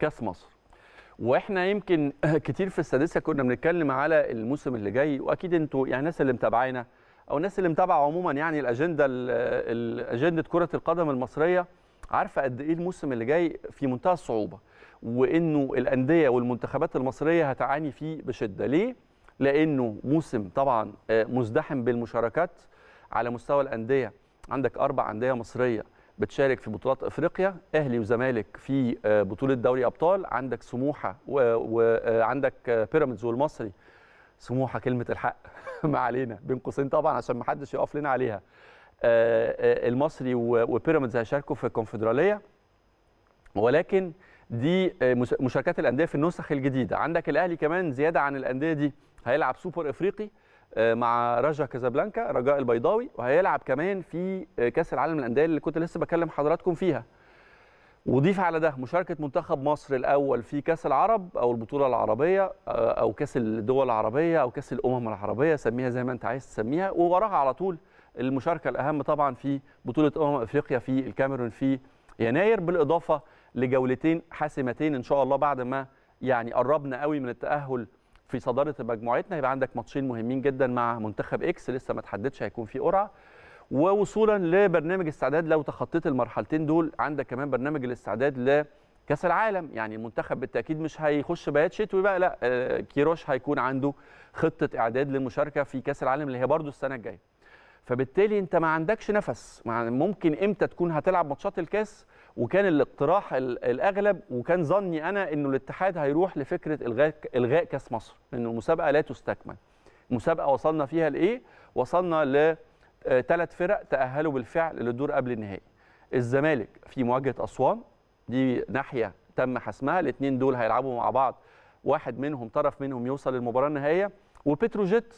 كاس مصر واحنا يمكن كتير في السادسه كنا بنتكلم على الموسم اللي جاي واكيد انتوا يعني الناس اللي متابعينا او الناس اللي متابعه عموما يعني الاجنده اجنده كره القدم المصريه عارفه قد ايه الموسم اللي جاي في منتهى الصعوبه وانه الانديه والمنتخبات المصريه هتعاني فيه بشده ليه لانه موسم طبعا آه، مزدحم بالمشاركات على مستوى الانديه عندك اربع انديه مصريه بتشارك في بطولات افريقيا اهلي وزمالك في آه، بطوله دوري ابطال عندك سموحه وعندك آه، آه، بيراميدز والمصري سموحه كلمه الحق ما علينا بين قوسين طبعا عشان ما حدش يقف لنا عليها المصري وبيراميدز هيشاركوا في الكونفدراليه ولكن دي مشاركات الانديه في النسخ الجديده عندك الاهلي كمان زياده عن الانديه دي هيلعب سوبر افريقي آه، مع رجا كازابلانكا رجاء البيضاوي وهيلعب كمان في آه، كاس العالم للانديه اللي كنت لسه بكلم حضراتكم فيها وضيف على ده مشاركه منتخب مصر الاول في كاس العرب او البطوله العربيه آه، او كاس الدول العربيه او كاس الامم العربيه سميها زي ما انت عايز تسميها ووراها على طول المشاركه الاهم طبعا في بطوله امم افريقيا في الكاميرون في يناير بالاضافه لجولتين حاسمتين ان شاء الله بعد ما يعني قربنا قوي من التاهل في صداره مجموعتنا هيبقى عندك ماتشين مهمين جدا مع منتخب اكس لسه ما تحددش هيكون في قرعه ووصولا لبرنامج استعداد لو تخطيت المرحلتين دول عندك كمان برنامج الاستعداد لكاس العالم يعني المنتخب بالتاكيد مش هيخش بيات شتوي بقى لا آه، كيروش هيكون عنده خطه اعداد للمشاركه في كاس العالم اللي هي برده السنه الجايه فبالتالي انت ما عندكش نفس ممكن امتى تكون هتلعب ماتشات الكاس وكان الاقتراح الاغلب وكان ظني انا انه الاتحاد هيروح لفكره الغاء الغاء كاس مصر لان المسابقه لا تستكمل مسابقه وصلنا فيها لايه وصلنا ل ثلاث آه، فرق تاهلوا بالفعل للدور قبل النهائي الزمالك في مواجهه اسوان دي ناحيه تم حسمها الاثنين دول هيلعبوا مع بعض واحد منهم طرف منهم يوصل للمباراه النهائيه وبتروجيت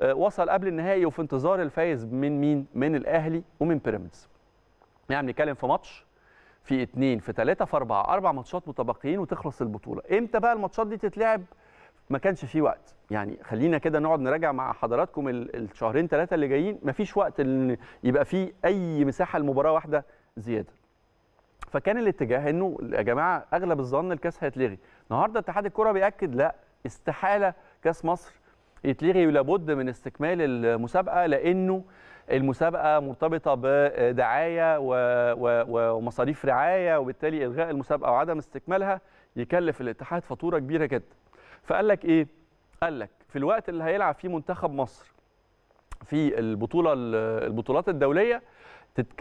آه، وصل قبل النهائي وفي انتظار الفايز من مين؟ من الاهلي ومن بيراميدز. يعني بنتكلم في ماتش في اثنين في ثلاثه في اربعه، اربع ماتشات متبقيين وتخلص البطوله. امتى بقى الماتشات دي تتلعب؟ ما كانش في وقت يعني خلينا كده نقعد نراجع مع حضراتكم الشهرين ثلاثه اللي جايين ما فيش وقت ان يبقى في اي مساحه لمباراه واحده زياده فكان الاتجاه انه يا جماعه اغلب الظن الكاس هيتلغي النهارده اتحاد الكره بياكد لا استحاله كاس مصر يتلغي لابد من استكمال المسابقه لانه المسابقه مرتبطه بدعايه ومصاريف رعايه وبالتالي الغاء المسابقه وعدم استكمالها يكلف الاتحاد فاتوره كبيره جدا فقال لك ايه قال لك في الوقت اللي هيلعب فيه منتخب مصر في البطوله البطولات الدوليه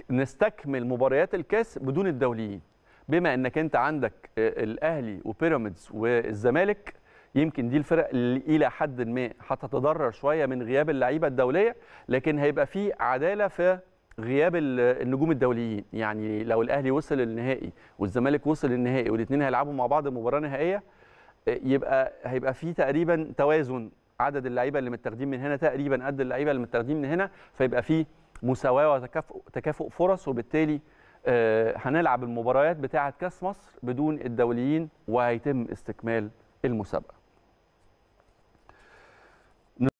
نستكمل مباريات الكاس بدون الدوليين بما انك انت عندك آه، الاهلي وبيراميدز والزمالك يمكن دي الفرق اللي الى حد ما هتتضرر شويه من غياب اللعيبه الدوليه لكن هيبقى في عداله في غياب النجوم الدوليين يعني لو الاهلي وصل للنهائي والزمالك وصل للنهائي والاثنين هيلعبوا مع بعض مباراه نهائيه يبقى هيبقى في تقريبا توازن عدد اللعيبه اللي متاخدين من هنا تقريبا قد اللعيبه اللي متاخدين من هنا فيبقى في مساواه وتكافؤ تكافؤ فرص وبالتالي آه، هنلعب المباريات بتاعه كاس مصر بدون الدوليين وهيتم استكمال المسابقه